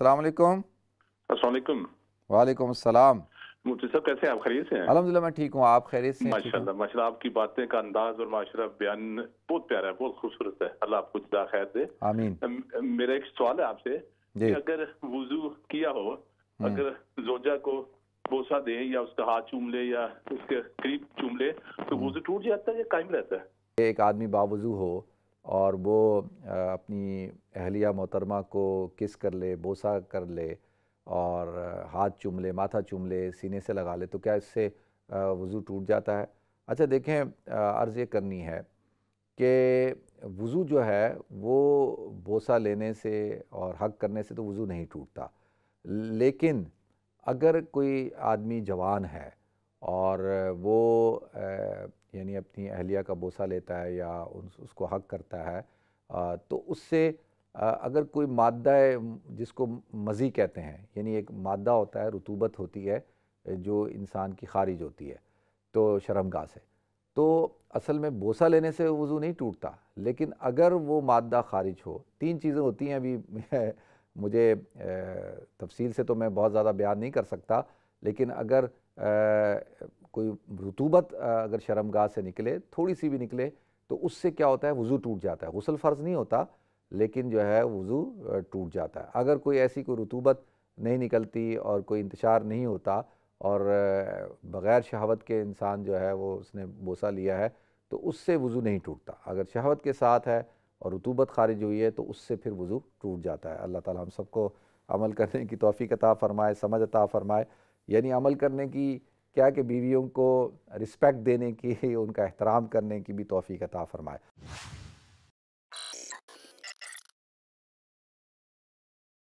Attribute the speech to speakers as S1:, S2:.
S1: वालेकुम
S2: मुफ्ती साहब कैसे आप खरीद से
S1: अलहमदिल्ला मैं ठीक हूँ आप से
S2: आपकी बातें का अंदाज और बयान बहुत प्यारा है बहुत खूबसूरत है अल्लाह आपको खैर दे आमीन मेरा एक सवाल है आपसे अगर वजू किया हो हम्म। अगर जोजा को बोसा दे या उसका हाथ चूम ले या उसके करीब चूम ले तो हम्म। वजू टूट जाता है या कायम रहता
S1: है एक आदमी बावजू हो और वो अपनी अहलिया मोहतरमा को किस कर ले बोसा कर ले और हाथ चूम ले माथा चूम ले सीने से लगा ले तो क्या इससे वज़ू टूट जाता है अच्छा देखें अर्ज़ ये करनी है कि वज़ू जो है वो बोसा लेने से और हक करने से तो वज़ू नहीं टूटता लेकिन अगर कोई आदमी जवान है और वो यानी अपनी अहलिया का बोसा लेता है या उसको हक करता है तो उससे अगर कोई मादा जिसको मज़ी कहते हैं यानी एक मादा होता है रतूबत होती है जो इंसान की खारिज होती है तो शर्मगा से तो असल में बोसा लेने से वज़ू नहीं टूटता लेकिन अगर वो मादा खारिज हो तीन चीज़ें होती हैं अभी मुझे तफसील से तो मैं बहुत ज़्यादा बयान नहीं कर सकता लेकिन अगर आ, कोई रुतूबत अगर शर्मगाह से निकले थोड़ी सी भी निकले तो उससे क्या होता है वज़ू टूट जाता है गसल फ़र्ज़ नहीं होता लेकिन जो है वज़ू टूट जाता है अगर कोई ऐसी कोई रुतूबत नहीं निकलती और कोई इंतशार नहीं होता और बग़ैर शहावत के इंसान जो है वो उसने बोसा लिया है तो उससे वज़ू नहीं टूटता अगर शहावत के साथ है और रुतूबत खारिज हुई है तो उससे फिर वज़ू टूट जाता है अल्लाह ताला हम सबको अमल करने की तोफ़ी अता फ़रमाए समझ अता फ़रमाए यानी अमल करने की क्या कि बीवियों को रिस्पेक्ट देने की उनका एहतराम करने की भी तोफ़ी अता फ़रमाए